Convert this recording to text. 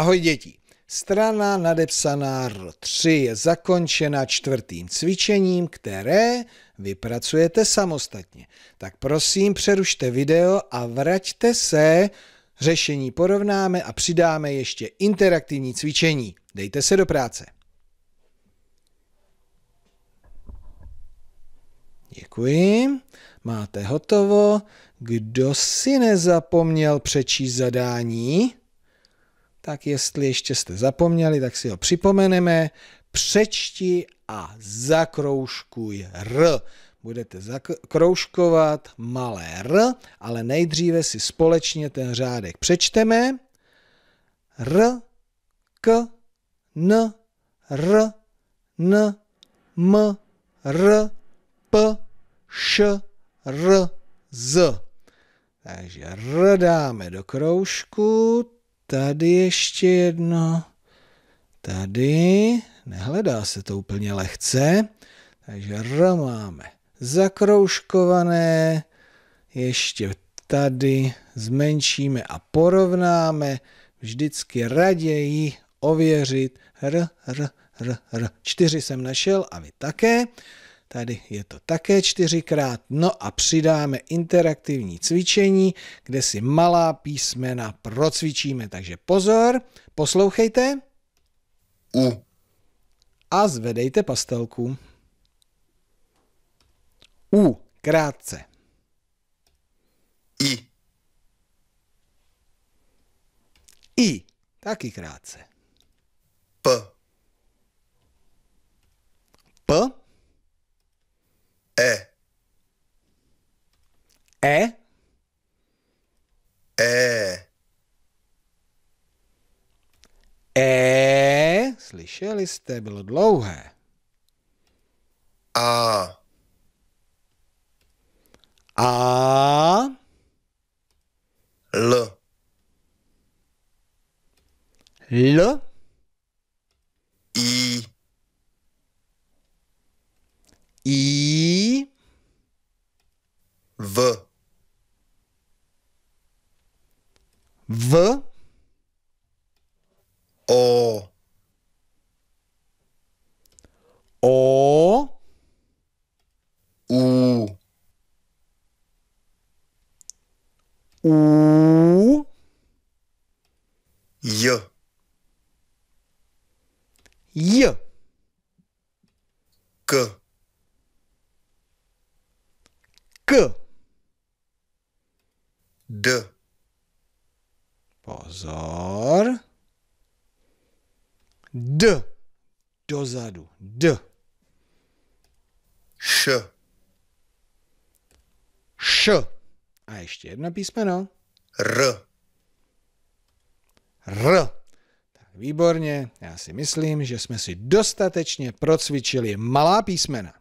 Ahoj děti. Strana nadepsaná R3 je zakončena čtvrtým cvičením, které vypracujete samostatně. Tak prosím přerušte video a vraťte se. Řešení porovnáme a přidáme ještě interaktivní cvičení. Dejte se do práce. Děkuji. Máte hotovo. Kdo si nezapomněl přečíst zadání? tak jestli ještě jste zapomněli, tak si ho připomeneme. Přečti a zakroužkuj R. Budete zakroužkovat malé R, ale nejdříve si společně ten řádek přečteme. R, K, N, R, N, M, R, P, Š, R, Z. Takže R dáme do kroužku, Tady ještě jedno. Tady. Nehledá se to úplně lehce. Takže R máme zakroužkované. Ještě tady zmenšíme a porovnáme. Vždycky raději ověřit. R, R, R, R. Čtyři jsem našel a vy také. Tady je to také čtyřikrát. No a přidáme interaktivní cvičení, kde si malá písmena procvičíme. Takže pozor, poslouchejte. U. A zvedejte pastelku. U. Krátce. I. I. Taky krátce. E? E. E, slyšeli jste, bylo dlouhé. A. A. L. L. I. I. V. V. O. O. U. U. J. J. K. K. D. Pozor. D. Dozadu. D. Š. Š. A ještě jedno písmeno. R. R. Tak výborně, já si myslím, že jsme si dostatečně procvičili malá písmena.